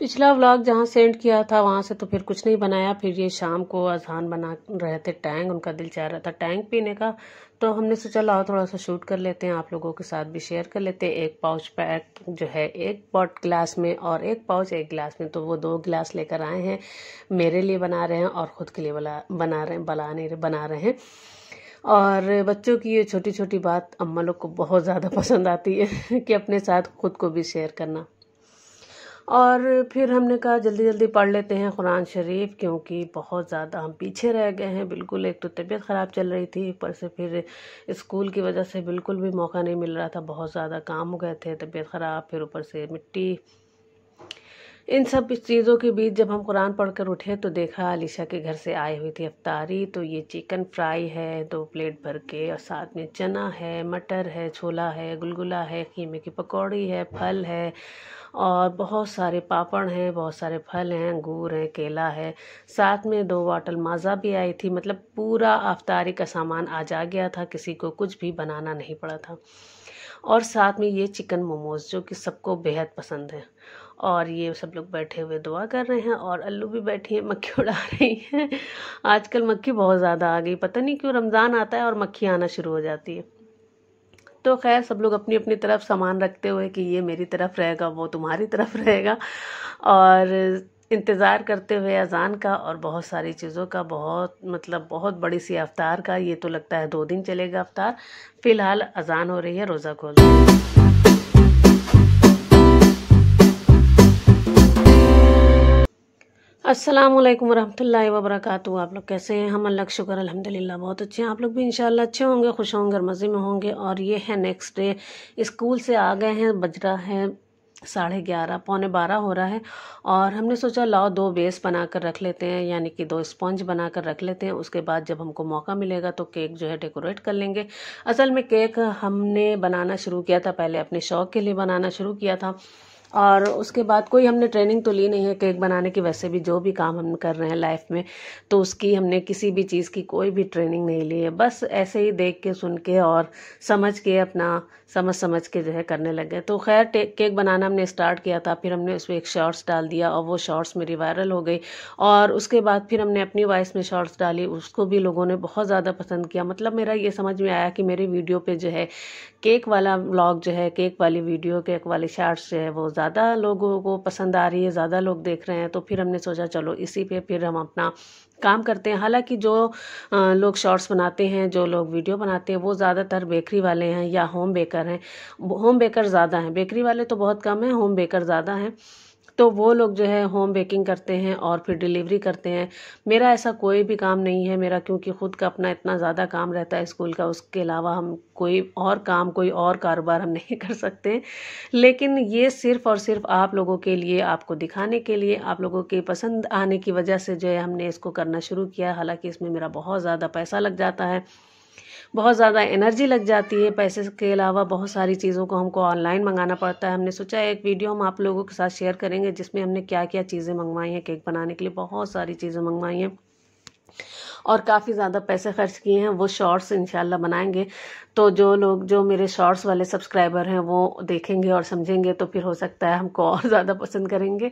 पिछला व्लॉग जहाँ सेंड किया था वहाँ से तो फिर कुछ नहीं बनाया फिर ये शाम को अजहान बना रहे थे टैंग उनका दिल चाह रहा था टैंक पीने का तो हमने सोचा लाओ थोड़ा सा शूट कर लेते हैं आप लोगों के साथ भी शेयर कर लेते हैं एक पाउच पैक जो है एक पॉट गिलास में और एक पाउच एक गिलास में तो वो दो गिलास लेकर आए हैं मेरे लिए बना रहे हैं और ख़ुद के लिए बना बना रहे हैं बनाने बना रहे हैं और बच्चों की ये छोटी छोटी बात अम्मा लोग को बहुत ज़्यादा पसंद आती है कि अपने साथ खुद को भी शेयर करना और फिर हमने कहा जल्दी जल्दी पढ़ लेते हैं कुरान शरीफ क्योंकि बहुत ज़्यादा हम पीछे रह गए हैं बिल्कुल एक तो तबीयत ख़राब चल रही थी ऊपर से फिर स्कूल की वजह से बिल्कुल भी मौका नहीं मिल रहा था बहुत ज़्यादा काम हो गए थे तबीयत ख़राब फिर ऊपर से मिट्टी इन सब चीज़ों के बीच जब हम कुरान पढ़कर उठे तो देखा अलीशा के घर से आई हुई थी अफ्तारी तो ये चिकन फ्राई है दो प्लेट भर के और साथ में चना है मटर है छोला है गुलगुला है ख़ीमे की पकौड़ी है फल है और बहुत सारे पापड़ हैं बहुत सारे फल हैं अंगूर हैं केला है साथ में दो बॉटल माज़ा भी आई थी मतलब पूरा अफ्तारी का सामान आ जा गया था किसी को कुछ भी बनाना नहीं पड़ा था और साथ में ये चिकन मोमोज़ जो कि सबको बेहद पसंद है और ये सब लोग बैठे हुए दुआ कर रहे हैं और अल्लू भी बैठी है मक्खी उड़ा रही है आजकल मक्खी बहुत ज़्यादा आ गई पता नहीं क्यों रमज़ान आता है और मक्खी आना शुरू हो जाती है तो खैर सब लोग अपनी अपनी तरफ सामान रखते हुए कि ये मेरी तरफ रहेगा वो तुम्हारी तरफ रहेगा और इंतज़ार करते हुए अजान का और बहुत सारी चीज़ों का बहुत मतलब बहुत बड़ी सी अवतार का ये तो लगता है दो दिन चलेगा अवतार फ़िलहाल अजान हो रही है रोज़ा खोल अस्सलाम वालेकुम रहमतुल्लाहि व बरकातहू आप लोग कैसे हैं हम अल्लाह का शुक्र अल्हम्दुलिल्लाह बहुत अच्छे हैं आप लोग भी इंशाल्लाह अच्छे होंगे खुश होंगे और मज़े में होंगे और ये है नेक्स्ट डे स्कूल से आ गए हैं बज रहा है साढ़े ग्यारह पौने बारह हो रहा है और हमने सोचा लाओ दो बेस बना कर रख लेते हैं यानी कि दो स्पॉन्ज बना कर रख लेते हैं उसके बाद जब हमको मौका मिलेगा तो केक जो है डेकोरेट कर लेंगे असल में केक हमने बनाना शुरू किया था पहले अपने शौक़ के लिए बनाना शुरू किया था और उसके बाद कोई हमने ट्रेनिंग तो ली नहीं है केक बनाने की वैसे भी जो भी काम हम कर रहे हैं लाइफ में तो उसकी हमने किसी भी चीज़ की कोई भी ट्रेनिंग नहीं ली है बस ऐसे ही देख के सुन के और समझ के अपना समझ समझ के जो है करने लग गए तो खैर केक बनाना हमने स्टार्ट किया था फिर हमने उसमें एक शॉर्ट्स डाल दिया और वो शॉर्ट्स मेरी वायरल हो गई और उसके बाद फिर हमने अपनी वॉइस में शॉर्ट्स डाली उसको भी लोगों ने बहुत ज़्यादा पसंद किया मतलब मेरा ये समझ में आया कि मेरे वीडियो पर जो है केक वाला ब्लॉग जो है केक वाली वीडियो केक वाली शॉर्ट्स जो है वो ज़्यादा लोगों को पसंद आ रही है ज़्यादा लोग देख रहे हैं तो फिर हमने सोचा चलो इसी पे फिर हम अपना काम करते हैं हालांकि जो लोग शॉर्ट्स बनाते हैं जो लोग वीडियो बनाते हैं वो ज़्यादातर बेकरी वाले हैं या होम बेकर हैं होम बेकर ज़्यादा हैं बेकरी वाले तो बहुत कम हैं होम बेकर ज़्यादा हैं तो वो लोग जो है होम बेकिंग करते हैं और फिर डिलीवरी करते हैं मेरा ऐसा कोई भी काम नहीं है मेरा क्योंकि ख़ुद का अपना इतना ज़्यादा काम रहता है स्कूल का उसके अलावा हम कोई और काम कोई और कारोबार हम नहीं कर सकते लेकिन ये सिर्फ और सिर्फ आप लोगों के लिए आपको दिखाने के लिए आप लोगों के पसंद आने की वजह से जो है हमने इसको करना शुरू किया हालांकि इसमें मेरा बहुत ज़्यादा पैसा लग जाता है बहुत ज़्यादा एनर्जी लग जाती है पैसे के अलावा बहुत सारी चीज़ों को हमको ऑनलाइन मंगाना पड़ता है हमने सोचा एक वीडियो हम आप लोगों के साथ शेयर करेंगे जिसमें हमने क्या क्या चीज़ें मंगवाई हैं केक बनाने के लिए बहुत सारी चीज़ें मंगवाई हैं और काफ़ी ज़्यादा पैसे खर्च किए हैं वो शॉर्ट्स इनशाला बनाएंगे तो जो लोग जो मेरे शॉर्ट्स वाले सब्सक्राइबर हैं वो देखेंगे और समझेंगे तो फिर हो सकता है हमको और ज़्यादा पसंद करेंगे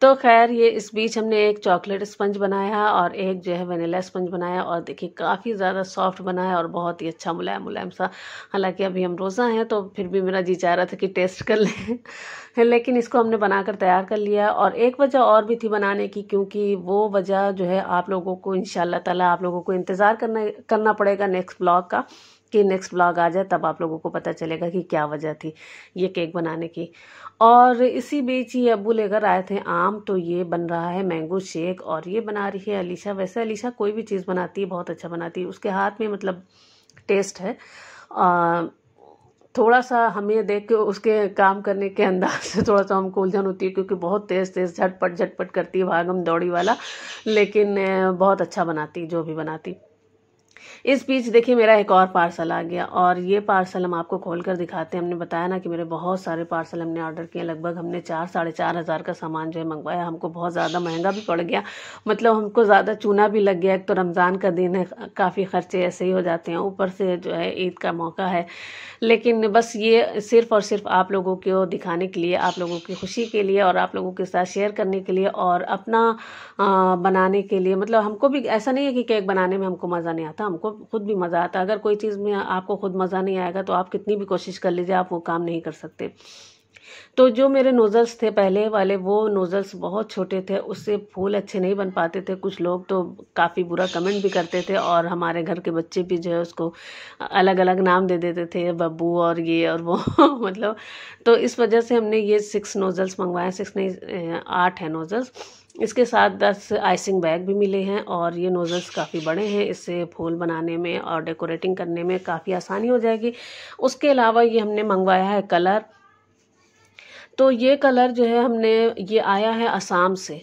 तो खैर ये इस बीच हमने एक चॉकलेट स्पंज बनाया और एक जो है वनीला स्पंज बनाया और देखिए काफ़ी ज़्यादा सॉफ्ट बनाया और बहुत ही अच्छा मुलायम मुलायम सा हालांकि अभी हम रोज़ा हैं तो फिर भी मेरा जी चाह रहा था कि टेस्ट कर लें लेकिन इसको हमने बनाकर तैयार कर लिया और एक वजह और भी थी बनाने की क्योंकि वो वजह जो है आप लोगों को इन शाह आप लोगों को इंतज़ार करना करना पड़ेगा नेक्स्ट ब्लॉग का कि नेक्स्ट ब्लॉग आ जाए तब आप लोगों को पता चलेगा कि क्या वजह थी ये केक बनाने की और इसी बीच ये अबू लेकर आए थे आम तो ये बन रहा है मैंगो शेक और ये बना रही है अलीशा वैसे अलीशा कोई भी चीज़ बनाती है बहुत अच्छा बनाती है उसके हाथ में मतलब टेस्ट है आ, थोड़ा सा हमें देख के उसके काम करने के अंदाज से थोड़ा सा हमको उलझन होती है क्योंकि बहुत तेज़ तेज़ झटपट झटपट करती है भागम दौड़ी वाला लेकिन बहुत अच्छा बनाती जो भी बनाती इस बीच देखिए मेरा एक और पार्सल आ गया और ये पार्सल हम आपको खोल कर दिखाते हैं हमने बताया ना कि मेरे बहुत सारे पार्सल हमने ऑर्डर किए लगभग हमने चार साढ़े चार हज़ार का सामान जो है मंगवाया हमको बहुत ज़्यादा महंगा भी पड़ गया मतलब हमको ज़्यादा चूना भी लग गया एक तो रमज़ान का दिन है काफ़ी खर्चे ऐसे ही हो जाते हैं ऊपर से जो है ईद का मौका है लेकिन बस ये सिर्फ़ और सिर्फ आप लोगों को दिखाने के लिए आप लोगों की खुशी के लिए और आप लोगों के साथ शेयर करने के लिए और अपना बनाने के लिए मतलब हमको भी ऐसा नहीं है कि केक बनाने में हमको मज़ा नहीं आता हमको आपको खुद भी मज़ा आता है अगर कोई चीज़ में आपको खुद मज़ा नहीं आएगा तो आप कितनी भी कोशिश कर लीजिए आप वो काम नहीं कर सकते तो जो मेरे नोज़ल्स थे पहले वाले वो नोज़ल्स बहुत छोटे थे उससे फूल अच्छे नहीं बन पाते थे कुछ लोग तो काफ़ी बुरा कमेंट भी करते थे और हमारे घर के बच्चे भी जो है उसको अलग अलग नाम दे देते थे बब्बू और ये और वो मतलब तो इस वजह से हमने ये सिक्स नोज़ल्स मंगवाए सिक्स नहीं आठ है नोज़ल्स इसके साथ दस आइसिंग बैग भी मिले हैं और ये नोज़ल्स काफ़ी बड़े हैं इससे फूल बनाने में और डेकोरेटिंग करने में काफ़ी आसानी हो जाएगी उसके अलावा ये हमने मंगवाया है कलर तो ये कलर जो है हमने ये आया है असम से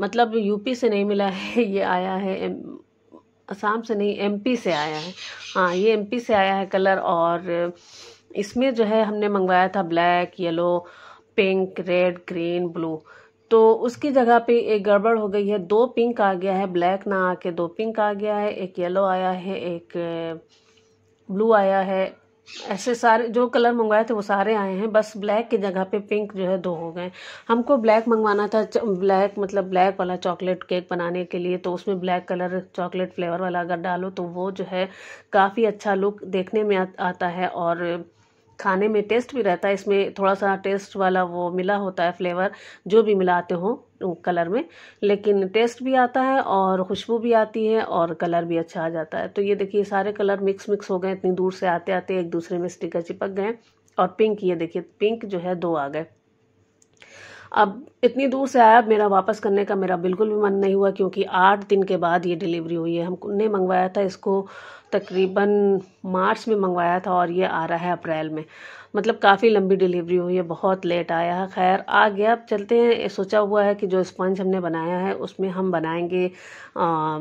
मतलब यूपी से नहीं मिला है ये आया है एम, असम से नहीं एमपी से आया है हाँ ये एमपी से आया है कलर और इसमें जो है हमने मंगवाया था black yellow pink red green blue तो उसकी जगह पे एक गड़बड़ हो गई है दो पिंक आ गया है ब्लैक ना आके दो पिंक आ गया है एक येलो आया है एक ब्लू आया है ऐसे सारे जो कलर मंगवाए थे वो सारे आए हैं बस ब्लैक की जगह पे पिंक जो है दो हो गए हमको ब्लैक मंगवाना था ब्लैक मतलब ब्लैक वाला चॉकलेट केक बनाने के लिए तो उसमें ब्लैक कलर चॉकलेट फ्लेवर वाला अगर डालो तो वो जो है काफ़ी अच्छा लुक देखने में आ, आता है और खाने में टेस्ट भी रहता है इसमें थोड़ा सा टेस्ट वाला वो मिला होता है फ्लेवर जो भी मिलाते हो कलर में लेकिन टेस्ट भी आता है और खुशबू भी आती है और कलर भी अच्छा आ जाता है तो ये देखिए सारे कलर मिक्स मिक्स हो गए इतनी दूर से आते आते एक दूसरे में स्टिकर चिपक गए और पिंक ये देखिए पिंक जो है दो आ गए अब इतनी दूर से आया मेरा वापस करने का मेरा बिल्कुल भी मन नहीं हुआ क्योंकि आठ दिन के बाद ये डिलीवरी हुई है हमने मंगवाया था इसको तकरीबन मार्च में मंगवाया था और ये आ रहा है अप्रैल में मतलब काफ़ी लंबी डिलीवरी हुई है बहुत लेट आया है खैर आ गया अब चलते हैं सोचा हुआ है कि जो स्पंज हमने बनाया है उसमें हम बनाएंगे आ,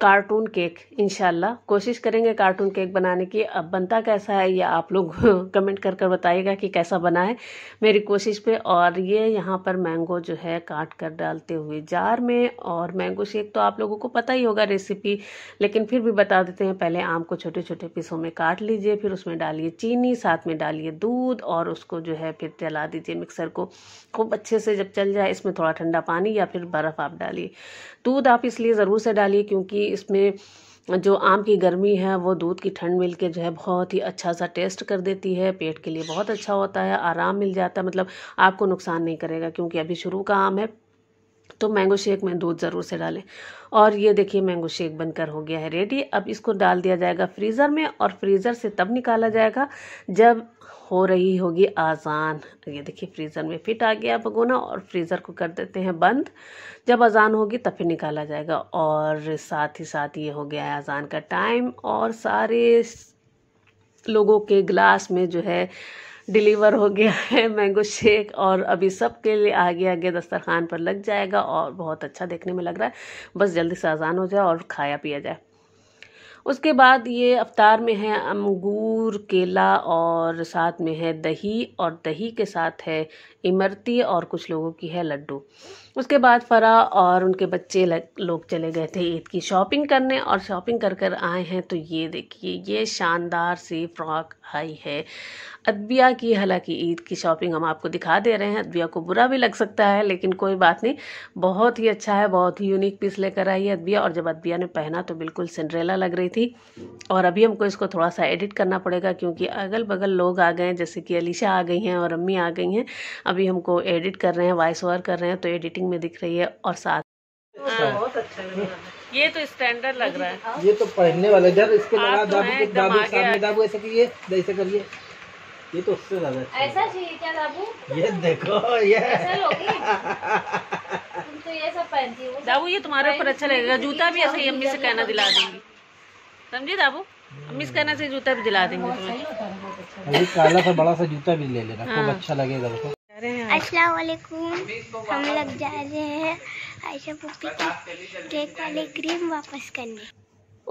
कार्टून केक इनशाला कोशिश करेंगे कार्टून केक बनाने की अब बनता कैसा है ये आप लोग कमेंट कर कर बताइएगा कि कैसा बना है मेरी कोशिश पे और ये यहाँ पर मैंगो जो है काट कर डालते हुए जार में और मैंगो शेक तो आप लोगों को पता ही होगा रेसिपी लेकिन फिर भी बता देते हैं पहले आम को छोटे छोटे पीसों में काट लीजिए फिर उसमें डालिए चीनी साथ में डालिए दूध और उसको जो है फिर चला दीजिए मिक्सर को खूब अच्छे से जब चल जाए इसमें थोड़ा ठंडा पानी या फिर बर्फ़ आप डालिए दूध आप इसलिए ज़रूर से डालिए क्योंकि इसमें जो आम की गर्मी है वो दूध की ठंड मिल के जो है बहुत ही अच्छा सा टेस्ट कर देती है पेट के लिए बहुत अच्छा होता है आराम मिल जाता है मतलब आपको नुकसान नहीं करेगा क्योंकि अभी शुरू का आम है तो मैंगो शेक में दूध ज़रूर से डालें और ये देखिए मैंगो शेक बनकर हो गया है रेडी अब इसको डाल दिया जाएगा फ्रीज़र में और फ्रीज़र से तब निकाला जाएगा जब हो रही होगी अजान तो ये देखिए फ्रीज़र में फिट आ गया भगोना और फ्रीज़र को कर देते हैं बंद जब अजान होगी तब फिर निकाला जाएगा और साथ ही साथ ये हो गया है अजान का टाइम और सारे लोगों के गिलास में जो है डिलीवर हो गया है मैंगो शेक और अभी सब के लिए आगे आगे दस्तरखान पर लग जाएगा और बहुत अच्छा देखने में लग रहा है बस जल्दी से आजान हो जाए और खाया पिया जाए उसके बाद ये अफ्तार में है अंगूर केला और साथ में है दही और दही के साथ है इमरती और कुछ लोगों की है लड्डू उसके बाद फरा और उनके बच्चे लोग चले गए थे ईद की शॉपिंग करने और शॉपिंग कर कर आए हैं तो ये देखिए ये शानदार सी फ्रॉक आई है अदबिया की हालांकि ईद की शॉपिंग हम आपको दिखा दे रहे हैं अदबिया को बुरा भी लग सकता है लेकिन कोई बात नहीं बहुत ही अच्छा है बहुत ही यूनिक पीस लेकर आई है अदबिया और जब अदबिया ने पहना तो बिल्कुल सिंड्रेला लग रही थी थी और अभी हमको इसको थोड़ा सा एडिट करना पड़ेगा क्योंकि अगल बगल लोग आ गए हैं जैसे कि अलीशा आ गई हैं और अम्मी आ गई हैं अभी हमको एडिट कर रहे हैं वॉइस ओवर कर रहे हैं तो एडिटिंग में दिख रही है और साथ हाँ, बहुत अच्छा ये तो स्टैंडर्ड लग रहा है ये तो पहनने वाले इधर इसको हाँ, लगा दाबू तो दाबू सामने दाबू ऐसे करिए ऐसे करिए ये तो उससे ज्यादा अच्छा ऐसा चाहिए क्या दाबू ये देखो ये ऐसा लोगी तुम तो ये सब पहनती हो दाबू ये तुम्हारे ऊपर अच्छा लगेगा जूता भी ऐसे ही अम्मी से कहना दिला दूंगी समझे दाबू मिस करना से जूता भी दिला देंगे अच्छा। अभी काला सा बड़ा सा जूता भी ले लेना खूब हाँ। अच्छा लगेगा देखो अस्सलाम वालेकुम हम लोग जा रहे हैं आयशा पुप्पी के केक वाले क्रीम वापस करने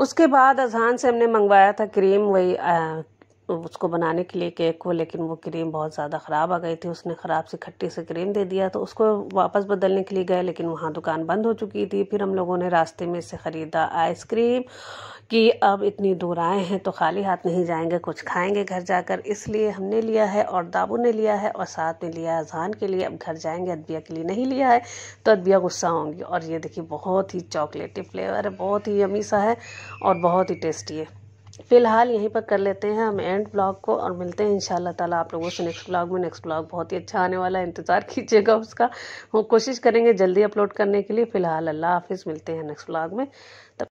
उसके बाद अजहान से हमने मंगवाया था क्रीम वही उसको बनाने के लिए केक को लेकिन वो क्रीम बहुत ज़्यादा ख़राब आ गई थी उसने ख़राब से खट्टी से क्रीम दे दिया तो उसको वापस बदलने के लिए गए लेकिन वहाँ दुकान बंद हो चुकी थी फिर हम लोगों ने रास्ते में से ख़रीदा आइसक्रीम कि अब इतनी दूर आए हैं तो खाली हाथ नहीं जाएंगे कुछ खाएंगे घर जाकर इसलिए हमने लिया है और दाबू ने लिया है और साथ में लिया है अजहान के लिए अब घर जाएंगे अदबिया के लिए नहीं लिया है तो अदबिया गुस्सा होंगी और ये देखिए बहुत ही चॉकलेटी फ्लेवर है बहुत ही अमीसा है और बहुत ही टेस्टी है फ़िलहाल यहीं पर कर लेते हैं हम एंड ब्लॉग को और मिलते हैं इन ताला आप लोगों से नेक्स्ट ब्लॉग में नेक्स्ट ब्लॉग बहुत ही अच्छा आने वाला है इंतज़ार कीजिएगा उसका हम कोशिश करेंगे जल्दी अपलोड करने के लिए फ़िलहाल अल्लाह हाफिज़ मिलते हैं नेक्स्ट ब्लॉग में तब